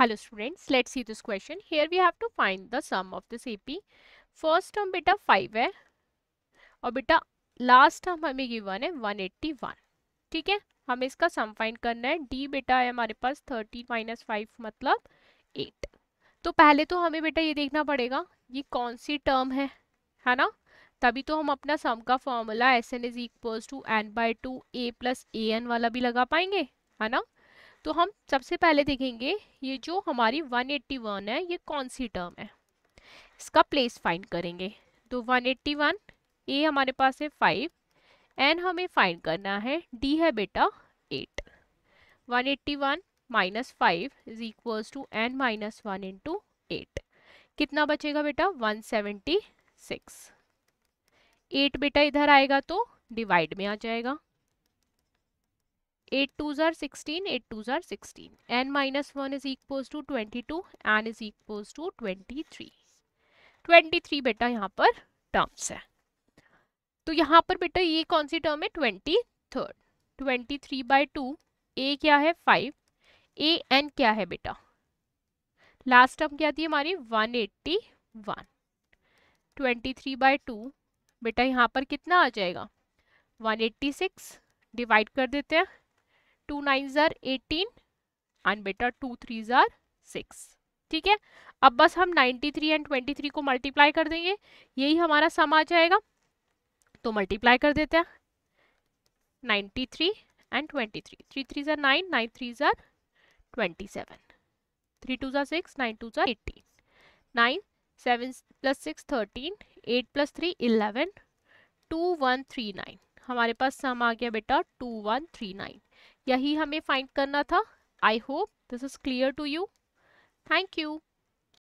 hello students, let's see this question Here we have to find the sum of this AP first term बेटा 5 है और बेटा last term हमें given है 181 ठीक है हमें इसका सम फाइंड करना है डी बेटा है हमारे पास 30 माइनस फाइव मतलब 8 तो पहले तो हमें बेटा ये देखना पड़ेगा ये कौन सी टर्म है है ना तभी तो हम अपना सम का formula S N is equals to N by two A plus A N वाला भी लगा पाएंगे है ना तो हम सबसे पहले देखेंगे ये जो हमारी 181 है ये कौन सी टर्म है इसका प्लेस फाइंड करेंगे तो 181 ए हमारे पास है 5 एन हमें फाइंड करना है डी है बेटा 8 181 minus five is equals to N minus one into eight कितना बचेगा बेटा 176 एट बेटा इधर आएगा तो डिवाइड में आ जाएगा एट टू ज़ार सिक्सटीन एट टू ज़ार sixteen n minus one is equal to twenty two n is equal to twenty three twenty three बेटा यहाँ पर टर्म्स है तो यहाँ पर बेटा ये कौन सी टर्म है twenty third twenty three by two a क्या है फाइव ए एन क्या है बेटा लास्ट टर्म क्या थी हमारी one eighty one twenty three by two बेटा यहाँ पर कितना आ जाएगा वन एट्टी सिक्स डिवाइड कर देते हैं टू नाइन जर एटीन एंड बेटा टू थ्री जर सिक्स ठीक है अब बस हम 93 एंड 23 को मल्टीप्लाई कर देंगे यही हमारा सम आ जाएगा तो मल्टीप्लाई कर देते हैं 93 एंड 23 थ्री थ्री ज़ार नाइन नाइन थ्री जर ट्वेंटी सेवन थ्री टू ज़ार सिक्स नाइन टू ज़ार eighteen nine seven plus six thirteen eight plus three eleven two one three nine हमारे पास सम आ गया बेटा टू वन थ्री नाइन यही हमें फाइंड करना था I hope this is clear to you thank you